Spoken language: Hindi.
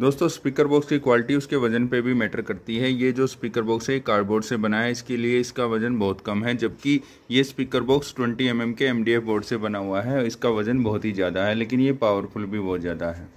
दोस्तों स्पीकर बॉक्स की क्वालिटी उसके वजन पे भी मैटर करती है ये जो स्पीकर बॉक्स है कार्डबोर्ड से बना है इसके लिए इसका वजन बहुत कम है जबकि ये स्पीकर बॉक्स 20 एम mm के एम बोर्ड से बना हुआ है इसका वजन बहुत ही ज़्यादा है लेकिन ये पावरफुल भी बहुत ज़्यादा है